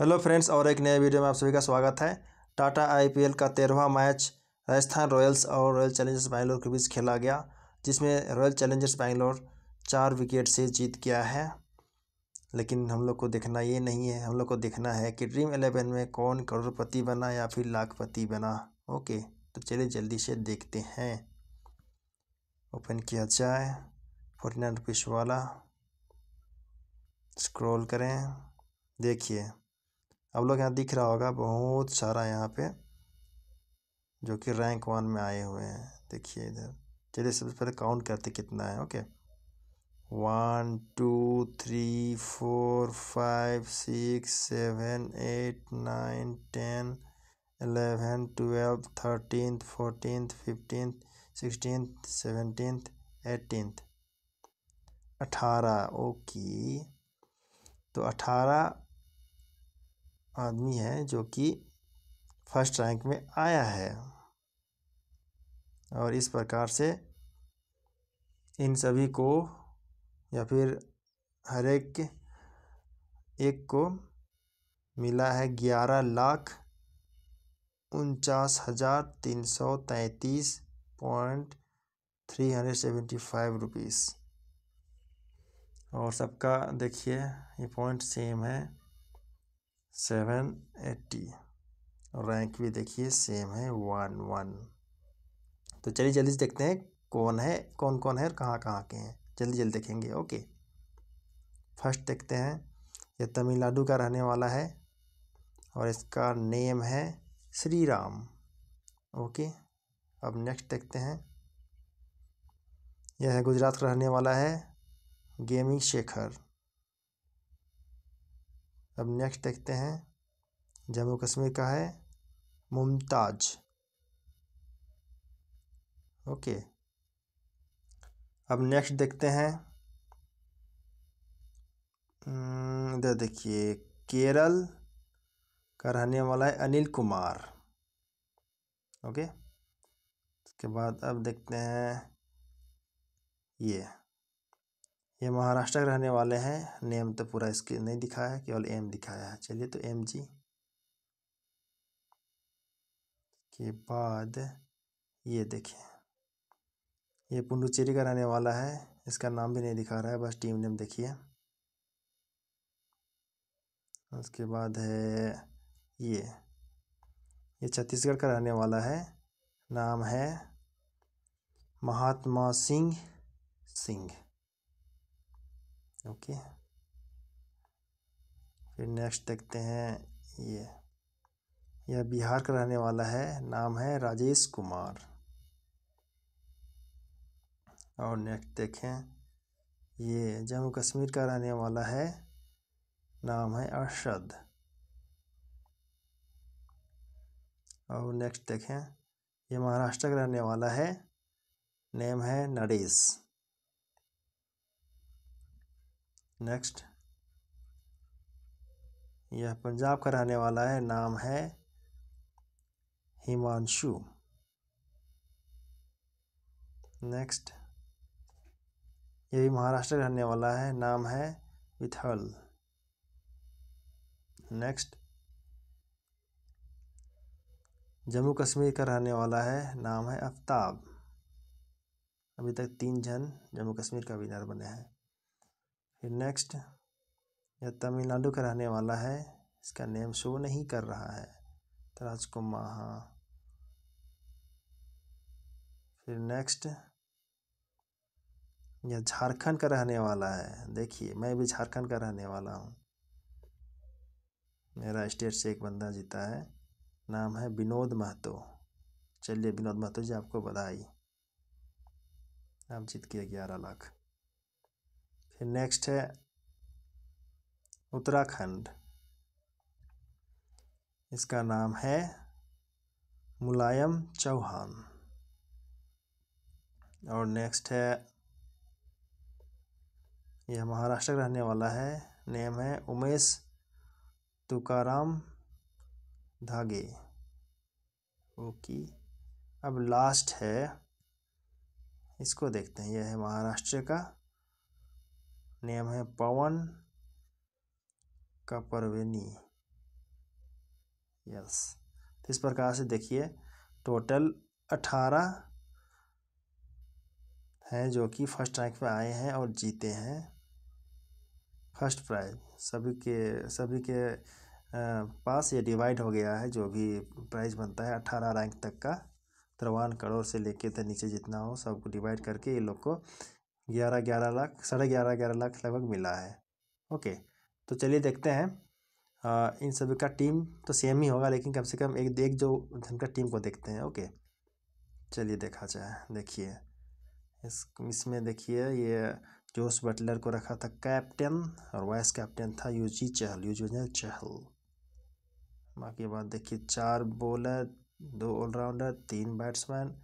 hello friends और एक नए वीडियो में आप सभी का स्वागत है टाटा आईपीएल का तेरहवा मैच राजस्थान रॉयल्स और रॉयल चैलेंजर्स बैंगलोर के बीच खेला गया जिसमें रॉयल चैलेंजर्स बैंगलोर चार विकेट से जीत गया है लेकिन हम लोग को देखना ये नहीं है हम लोग को देखना है कि ड्रीम एलेवन में कौन करोड़पति बना या फिर लाखपति बना ओके तो चलिए जल्दी से देखते हैं ओपन किया जाए फोर्टी नाइन रुपीज़ वाला स्क्रॉल करें देखिए आप लोग यहाँ दिख रहा होगा बहुत सारा यहाँ पे जो कि रैंक वन में आए हुए हैं देखिए इधर चलिए सबसे पहले काउंट करते कितना है okay one two three four five six seven eight nine ten eleven twelve thirteen fourteen fifteen sixteen seventeen eighteen अठारह ओके तो अठारह आदमी है जो कि फर्स्ट रैंक में आया है और इस प्रकार से इन सभी को या फिर हर एक एक को मिला है ग्यारह लाख उनचास हज़ार तीन सौ तैंतीस point three hundred seventy five rupees और सबका देखिए ये पॉइंट सेम है सेवन एट्टी रैंक भी देखिए सेम है वन वन तो चलिए जल्दी से देखते हैं कौन है कौन कौन है और कहाँ कहाँ के हैं जल्दी जल्दी देखेंगे ओके फर्स्ट देखते हैं ये तमिलनाडु का रहने वाला है और इसका नेम है श्री राम ओके अब नेक्स्ट देखते हैं यह है गुजरात का रहने वाला है गेमिंग शेखर अब नेक्स्ट देखते हैं जम्मू कश्मीर का है मुमताज ओके अब नेक्स्ट देखते हैं hmm, इधर देखिए केरल का रहने वाला है अनिल कुमार ओके उसके बाद अब देखते हैं ये ये महाराष्ट्र के रहने वाले हैं नेम तो पूरा इसके नहीं दिखाया है केवल एम दिखाया है चलिए तो एम जी के बाद ये देखिए ये पुंडुचेरी का रहने वाला है इसका नाम भी नहीं दिखा रहा है बस टीम नेम देखिए उसके बाद है ये ये छत्तीसगढ़ का रहने वाला है नाम है महात्मा सिंह सिंह ओके फिर नेक्स्ट देखते हैं ये यह बिहार का रहने वाला है नाम है राजेश कुमार और नेक्स्ट देखें ये जम्मू कश्मीर का रहने वाला है नाम है अरशद और नेक्स्ट देखें ये महाराष्ट्र का रहने वाला है नेम है नरेश नेक्स्ट यह पंजाब का रहने वाला है नाम है हिमांशु नेक्स्ट यही भी महाराष्ट्र का रहने वाला है नाम है विथल नेक्स्ट जम्मू कश्मीर का रहने वाला है नाम है आफ्ताब अभी तक तीन जन जम्मू कश्मीर का विनर बने हैं फिर नेक्स्ट यह तमिलनाडु का रहने वाला है इसका नेम शो नहीं कर रहा है राजकुमार हाँ फिर नेक्स्ट यह झारखंड का रहने वाला है देखिए मैं भी झारखंड का रहने वाला हूँ मेरा स्टेट से एक बंदा जीता है नाम है विनोद महतो चलिए विनोद महतो जी आपको बधाई आप जीत के ग्यारह लाख फिर नेक्स्ट है उत्तराखंड इसका नाम है मुलायम चौहान और नेक्स्ट है यह महाराष्ट्र का रहने वाला है नेम है उमेश तुकाराम धागे ओके अब लास्ट है इसको देखते हैं यह है महाराष्ट्र का नेम है पवन कपरवेनी यस तो इस प्रकार से देखिए टोटल अठारह हैं जो कि फर्स्ट रैंक पे आए हैं और जीते हैं फर्स्ट प्राइज सभी के सभी के पास ये डिवाइड हो गया है जो भी प्राइज बनता है अठारह रैंक तक का तिरवान करोड़ से लेके तो नीचे जितना हो सबको डिवाइड करके ये लोग को ग्यारह ग्यारह लाख साढ़े ग्यारह ग्यारह लाख लगभग मिला है ओके तो चलिए देखते हैं आ, इन सभी का टीम तो सेम ही होगा लेकिन कम से कम एक देख जो उनका टीम को देखते हैं ओके चलिए देखा जाए देखिए इस इसमें देखिए ये जोश बटलर को रखा था कैप्टन और वाइस कैप्टन था यूजी चहल यूजवेंद्र चहल बाकी बात देखिए चार बॉलर दो ऑलराउंडर तीन बैट्समैन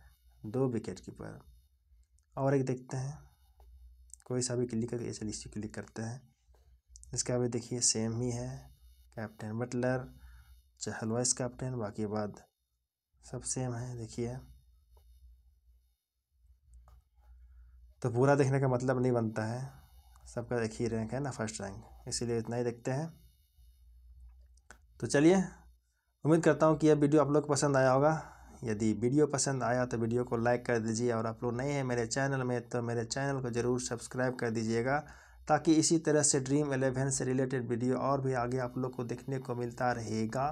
दो विकेट कीपर और एक देखते हैं कोई सा भी क्लिक करके चलिए इसी क्लिक करते हैं इसका भी देखिए सेम ही है captain Buttler Chahal vice captain बाकी बाद सब सेम है देखिए तो पूरा देखने का मतलब नहीं बनता है सबका एक ही रैंक है ना फर्स्ट रैंक इसीलिए इतना ही देखते हैं तो चलिए उम्मीद करता हूँ कि यह वीडियो आप लोग को पसंद आया होगा यदि वीडियो पसंद आया तो वीडियो को लाइक कर दीजिए और आप लोग नए हैं मेरे चैनल में तो मेरे चैनल को ज़रूर सब्सक्राइब कर दीजिएगा ताकि इसी तरह से ड्रीम एलेवन से रिलेटेड वीडियो और भी आगे आप लोग को देखने को मिलता रहेगा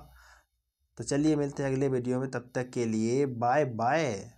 तो चलिए मिलते हैं अगले वीडियो में तब तक के लिए बाय बाय